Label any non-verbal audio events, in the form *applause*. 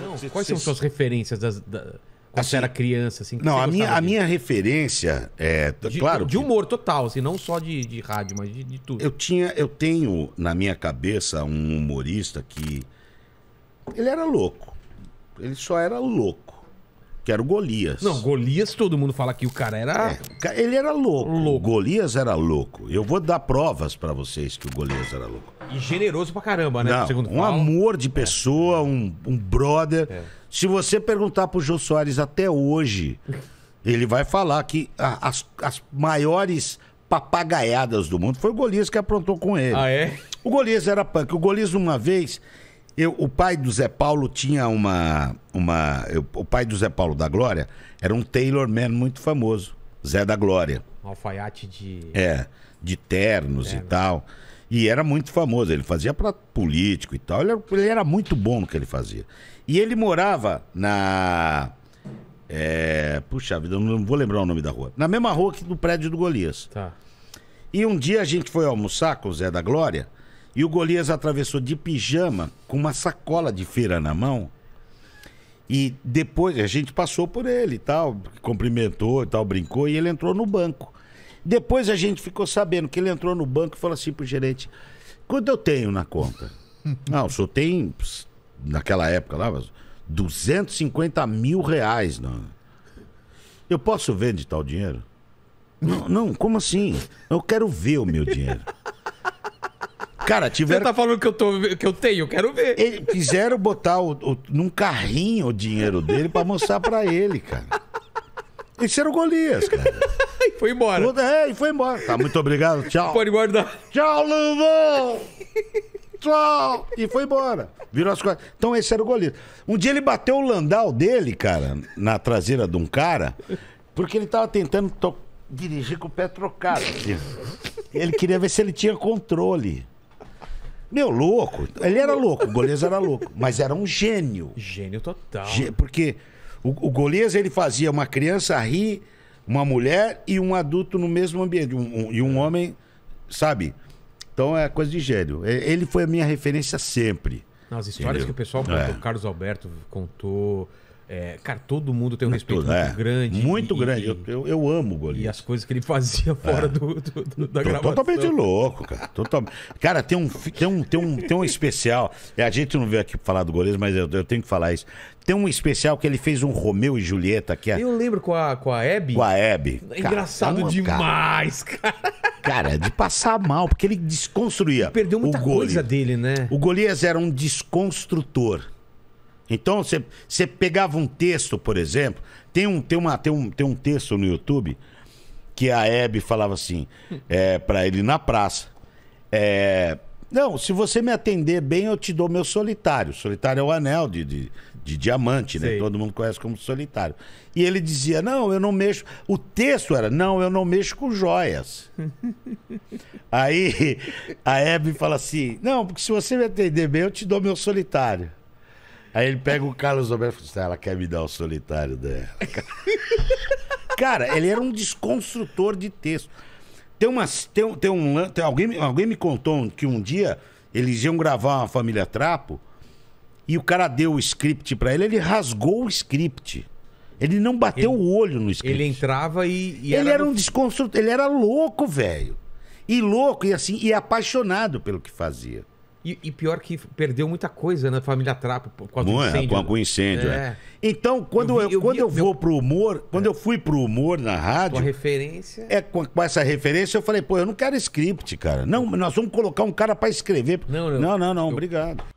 Não, quais são suas referências das, da, quando assim, era criança? Assim, não, a minha, a minha referência é. De, claro. De humor total, assim, não só de, de rádio, mas de, de, tudo. Eu, tinha, eu tenho na minha cabeça um humorista que. Ele era louco. Ele só era louco. Que era o Golias. Não, Golias, todo mundo fala que o cara era. É, ele era louco. louco. O Golias era louco. Eu vou dar provas para vocês que o Golias era louco. E generoso pra caramba, né? Não, Segundo um amor de pessoa, um, um brother. É. Se você perguntar pro Jô Soares até hoje, ele vai falar que a, as, as maiores papagaiadas do mundo foi o Golias que aprontou com ele. Ah, é? O Golias era punk. O Golias, uma vez, eu, o pai do Zé Paulo tinha uma. uma eu, o pai do Zé Paulo da Glória era um Taylor Man muito famoso, Zé da Glória. Um alfaiate de. É, de ternos e tal. E era muito famoso, ele fazia para político e tal. Ele era, ele era, muito bom no que ele fazia. E ele morava na. É, puxa vida, não vou lembrar o nome da rua. Na mesma rua que do prédio do Golias. Tá. E um dia a gente foi almoçar com o Zé da Glória e o Golias atravessou de pijama com uma sacola de feira na mão. E depois a gente passou por ele e tal, cumprimentou e tal, brincou e ele entrou no banco. Depois a gente ficou sabendo que ele entrou no banco e falou assim pro gerente: quanto eu tenho na conta? *laughs* Não, o senhor tem, naquela época lá, 250 mil reais. Não. Eu posso vender tal tá dinheiro? *laughs* Não, não, como assim? Eu quero ver o meu dinheiro. Cara, tiveram. Você tá falando que eu, tô, que eu tenho, quero ver. Eles quiseram botar o, o, num carrinho o dinheiro dele para mostrar para ele, cara. Esse era o Golias, cara foi embora. Tudo, é, e foi embora. Tá, muito obrigado. Tchau. Pode guardar. Tchau, Luvão! Tchau! E foi embora. Virou as costas. Então esse era o goleiro. Um dia ele bateu o landau dele, cara, na traseira de um cara, porque ele tava tentando dirigir com o pé trocado. Assim. Ele queria ver se ele tinha controle. Meu, louco. Ele era louco, o goleiro era louco. Mas era um gênio. Gênio total. Gê... Porque o, o goleiro ele fazia uma criança rir uma mulher e um adulto no mesmo ambiente, um, um, e um homem, sabe? Então é coisa de gênio. Ele foi a minha referência sempre. Nas histórias Entendeu? que o pessoal contou, é. o Carlos Alberto contou, é, cara, todo mundo tem um respeito muito é. grande. Muito e, grande. Eu, eu, eu amo o Golias. E as coisas que ele fazia é. fora é. do, do, do, da Tô, gravação. Totalmente louco, cara. totalmente cara, tem um, tem, um, tem, um, tem um especial. É, a gente não veio aqui falar do Golias, mas eu, eu tenho que falar isso. Tem um especial que ele fez um Romeu e Julieta que é... Eu lembro com a, com a Abby. Com a Abby. É engraçado cara, demais, cara. Cara, é de passar mal, porque ele desconstruía. Ele perdeu muita coisa dele, né? O Golias era um desconstrutor. Então, você pegava um texto, por exemplo, tem um, tem, uma, tem, um, tem um texto no YouTube que a Hebe falava assim, é, para ele na praça. É, não, se você me atender bem, eu te dou meu solitário. Solitário é o anel de, de, de diamante, né? Sei. Todo mundo conhece como solitário. E ele dizia: Não, eu não mexo. O texto era: Não, eu não mexo com joias. *laughs* Aí a Hebe fala assim: Não, porque se você me atender bem, eu te dou meu solitário. Aí ele pega o Carlos Alberto e fala, assim, ah, ela quer me dar o solitário dela. *laughs* Cara, ele era um desconstrutor de texto. Tem umas. Tem, tem um. Tem, alguém, alguém me contou que um dia eles iam gravar uma família Trapo e o cara deu o script para ele, ele rasgou o script. Ele não bateu ele, o olho no script. Ele entrava e. e ele era, era um desconstrutor. Ele era louco, velho. E louco, e assim, e apaixonado pelo que fazia. E, e, pior que perdeu muita coisa na né? família Trapo por causa do é, incêndio. Com algum né? incêndio, é. é. Então, quando eu, vi, eu, quando vi, eu vou meu... pro humor, quando é. eu fui pro humor na rádio. Com referência. É, com, com, essa referência, eu falei, pô, eu não quero script, cara. Não, nós vamos colocar um cara para escrever. Não, não, não, não, não eu... obrigado.